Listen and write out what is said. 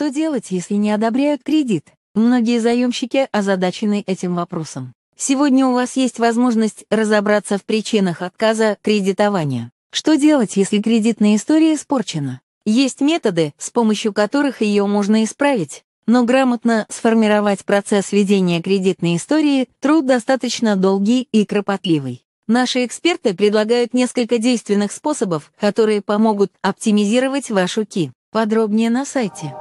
Что делать, если не одобряют кредит? Многие заемщики озадачены этим вопросом. Сегодня у вас есть возможность разобраться в причинах отказа кредитования. Что делать, если кредитная история испорчена? Есть методы, с помощью которых ее можно исправить, но грамотно сформировать процесс ведения кредитной истории труд достаточно долгий и кропотливый. Наши эксперты предлагают несколько действенных способов, которые помогут оптимизировать вашу ки. Подробнее на сайте.